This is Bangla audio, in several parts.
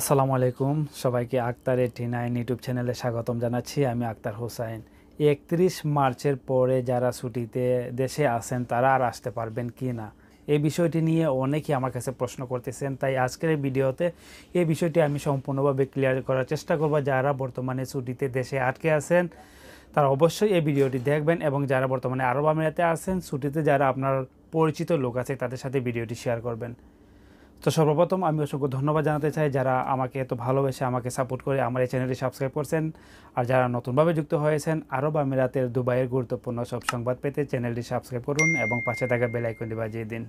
আসসালামু আলাইকুম সবাইকে আক্তার এটি নাইন ইউটিউব চ্যানেলে স্বাগতম জানাচ্ছি আমি আক্তার হোসাইন একত্রিশ মার্চের পরে যারা ছুটিতে দেশে আসেন তারা আর আসতে পারবেন কি না এই বিষয়টি নিয়ে অনেকেই আমার কাছে প্রশ্ন করতেছেন তাই আজকের এই ভিডিওতে এই বিষয়টি আমি সম্পূর্ণভাবে ক্লিয়ার করার চেষ্টা করব যারা বর্তমানে ছুটিতে দেশে আটকে আছেন তারা অবশ্যই এই ভিডিওটি দেখবেন এবং যারা বর্তমানে আরব আমিরাতে আছেন ছুটিতে যারা আপনার পরিচিত লোক আছে তাদের সাথে ভিডিওটি শেয়ার করবেন তো সর্বপ্রথম আমি অসংখ্য ধন্যবাদ জানাতে চাই যারা আমাকে এত ভালোবেসে আমাকে সাপোর্ট করে আমার এই চ্যানেলটি সাবস্ক্রাইব করছেন আর যারা নতুনভাবে যুক্ত হয়েছেন আরব আমিরাতের দুবাইয়ের গুরুত্বপূর্ণ সব সংবাদ পেতে চ্যানেলটি সাবস্ক্রাইব করুন এবং পাশে থাকা বেলাইকনটি বাজিয়ে দিন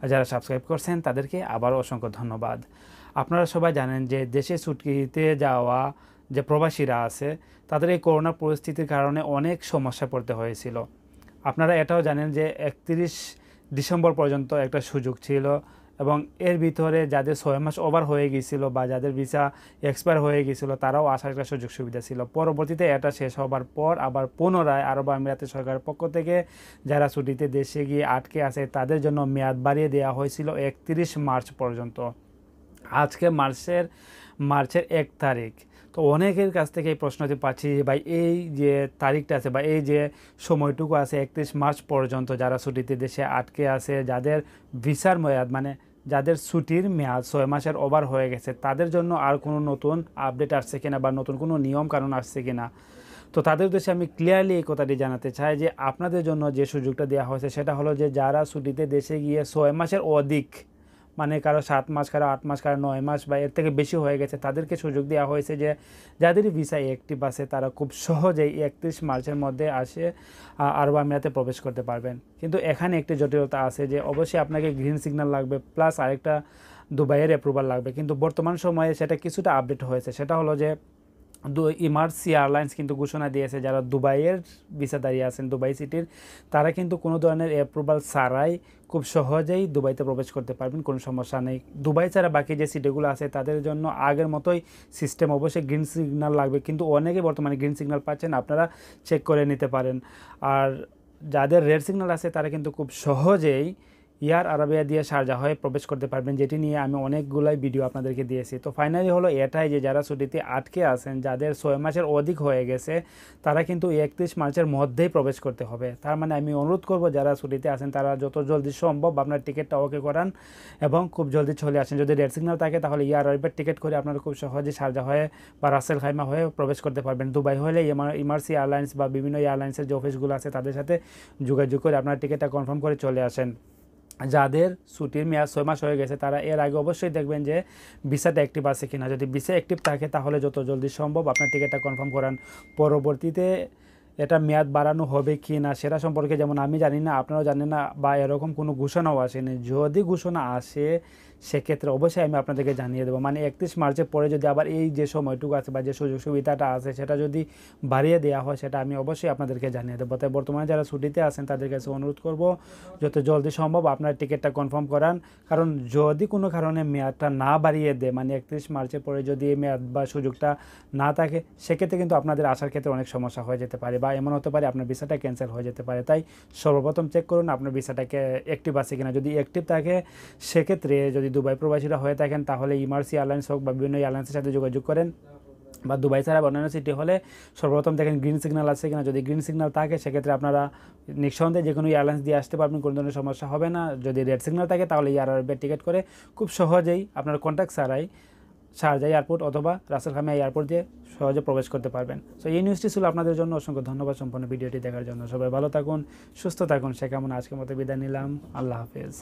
আর যারা সাবস্ক্রাইব করছেন তাদেরকে আবারও অসংখ্য ধন্যবাদ আপনারা সবাই জানেন যে দেশে ছুটকিতে যাওয়া যে প্রবাসীরা আছে তাদের এই করোনা পরিস্থিতির কারণে অনেক সমস্যা পড়তে হয়েছিল আপনারা এটাও জানেন যে একত্রিশ ডিসেম্বর পর্যন্ত একটা সুযোগ ছিল এবং এর ভিতরে যাদের ছয় মাস ওভার হয়ে গিয়েছিল বা যাদের ভিসা এক্সপায়ার হয়ে গিয়েছিল তারাও আসার একটা সুযোগ সুবিধা ছিল পরবর্তীতে এটা শেষ হবার পর আবার পুনরায় আরব আমিরাতের সরকারের পক্ষ থেকে যারা ছুটিতে দেশে গিয়ে আটকে আছে তাদের জন্য মেয়াদ বাড়িয়ে দেওয়া হয়েছিল একত্রিশ মার্চ পর্যন্ত আজকে মার্চের মার্চের এক তারিখ তো অনেকের কাছ থেকে এই প্রশ্নটি পাচ্ছি বা এই যে তারিখটা আছে বা এই যে সময়টুকু আছে একত্রিশ মার্চ পর্যন্ত যারা ছুটিতে দেশে আটকে আছে যাদের ভিসার মেয়াদ মানে যাদের ছুটির মেয়াদ ছয় মাসের ওভার হয়ে গেছে তাদের জন্য আর কোনো নতুন আপডেট আসছে কিনা বা নতুন কোনো নিয়ম কারণ আসছে কিনা তো তাদের উদ্দেশ্যে আমি ক্লিয়ারলি এই কথাটি জানাতে চাই যে আপনাদের জন্য যে সুযোগটা দেওয়া হয়েছে সেটা হলো যে যারা ছুটিতে দেশে গিয়ে ছয় মাসের অধিক মানে কারো সাত মাস কারো আট মাস কারো নয় মাস বা এর থেকে বেশি হয়ে গেছে তাদেরকে সুযোগ দেওয়া হয়েছে যে যাদের ভিসা একটি বাসে তারা খুব সহজেই একত্রিশ মার্চের মধ্যে আসে আরব আমিরাতে প্রবেশ করতে পারবেন কিন্তু এখানে একটি জটিলতা আছে যে অবশ্যই আপনাকে গ্রিন সিগন্যাল লাগবে প্লাস আরেকটা দুবাইয়ের অ্যাপ্রুভাল লাগবে কিন্তু বর্তমান সময়ে সেটা কিছুটা আপডেট হয়েছে সেটা হলো যে ইমার্সি এয়ারলাইন্স কিন্তু ঘোষণা দিয়েছে যারা দুবাইয়ের দাঁড়িয়ে আছেন দুবাই সিটির তারা কিন্তু কোনো ধরনের অ্যাপ্রুভাল ছাড়াই খুব সহজেই দুবাইতে প্রবেশ করতে পারবেন কোনো সমস্যা নেই দুবাই ছাড়া বাকি যে সিটিগুলো আছে তাদের জন্য আগের মতোই সিস্টেম অবশ্যই গ্রিন সিগন্যাল লাগবে কিন্তু অনেকে বর্তমানে গ্রিন সিগন্যাল পাচ্ছেন আপনারা চেক করে নিতে পারেন আর যাদের রেড সিগন্যাল আছে তারা কিন্তু খুব সহজেই ইয়ার আরবিয়া দিয়ে সারজা হয়ে প্রবেশ করতে পারবেন যেটি নিয়ে আমি অনেকগুলাই ভিডিও আপনাদেরকে দিয়েছি তো ফাইনালি হলো এটাই যে যারা ছুটিতে আটকে আছেন যাদের ছয় মাসের অধিক হয়ে গেছে তারা কিন্তু একত্রিশ মার্চের মধ্যেই প্রবেশ করতে হবে তার মানে আমি অনুরোধ করব যারা ছুটিতে আছেন তারা যত জলদি সম্ভব আপনার টিকিটটা ওকে করান এবং খুব জলদি চলে আসেন যদি রেড সিগন্যাল থাকে তাহলে ইয়ার আরবিয়ার টিকিট করে আপনারা খুব সহজে সারজা হয়ে বা রাসেল খাইমা হয়ে প্রবেশ করতে পারবেন দুবাই হলে ইমার্সি এয়ারলাইন্স বা বিভিন্ন এয়ারলাইন্সের যে অফিসগুলো আছে তাদের সাথে যোগাযোগ করে আপনার টিকিটটা কনফার্ম করে চলে আসেন যাদের ছুটির মেয়াদ ছয় মাস হয়ে গেছে তারা এর আগে অবশ্যই দেখবেন যে ভিসাটা অ্যাক্টিভ আছে কিনা যদি ভিসা অ্যাক্টিভ থাকে তাহলে যত জলদি সম্ভব আপনার টিকিটটা কনফার্ম করান পরবর্তীতে এটা মেয়াদ বাড়ানো হবে কি না সেটা সম্পর্কে যেমন আমি জানি না আপনারাও জানেন না বা এরকম কোনো ঘোষণাও আসেনি যদি ঘোষণা আসে সেক্ষেত্রে অবশ্যই আমি আপনাদেরকে জানিয়ে দেবো মানে একত্রিশ মার্চের পরে যদি আবার এই যে সময়টুকু আছে বা যে সুযোগ সুবিধাটা আছে সেটা যদি বাড়িয়ে দেওয়া হয় সেটা আমি অবশ্যই আপনাদেরকে জানিয়ে দেবো তাই বর্তমানে যারা ছুটিতে আছেন তাদের কাছে অনুরোধ করব যত জলদি সম্ভব আপনার টিকিটটা কনফার্ম করান কারণ যদি কোনো কারণে মেয়াদটা না বাড়িয়ে দেয় মানে একত্রিশ মার্চের পরে যদি এই মেয়াদ বা সুযোগটা না থাকে সেক্ষেত্রে কিন্তু আপনাদের আসার ক্ষেত্রে অনেক সমস্যা হয়ে যেতে পারে বা এমন হতে পারে আপনার ভিসাটা ক্যান্সেল হয়ে যেতে পারে তাই সর্বপ্রথম চেক করুন আপনার ভিসাটাকে অ্যাক্টিভ আছে কিনা যদি অ্যাক্টিভ থাকে সেক্ষেত্রে যদি দুবাই প্রবাসীরা হয়ে থাকেন তাহলে ইমার্সি এয়ারলাইন্স হোক বা বিভিন্ন এয়ারলাইন্সের সাথে যোগাযোগ করেন বা দুবাই ছাড়া অন্যান্য সিটি হলে সর্বপ্রথম দেখেন গ্রিন সিগনাল আছে কিনা যদি গ্রিন সিগনাল থাকে সেক্ষেত্রে আপনারা নিঃসন্দেহে যে কোনো এয়ারলাইন্স দিয়ে আসতে পারবেন কোনো ধরনের সমস্যা হবে না যদি রেড সিগনাল থাকে তাহলে এয়ারওয়ে টিকিট করে খুব সহজেই আপনার কন্ট্যাক্ট ছাড়াই শারজা এয়ারপোর্ট অথবা রাসেল খামিয়া এয়ারপোর্ট দিয়ে সহজে প্রবেশ করতে পারবেন সো এই নিউজটি ছিল আপনাদের জন্য অসংখ্য ধন্যবাদ সম্পূর্ণ ভিডিওটি দেখার জন্য সবাই ভালো থাকুন সুস্থ থাকুন সে কেমন আজকের মতো বিদায় নিলাম আল্লাহ হাফেজ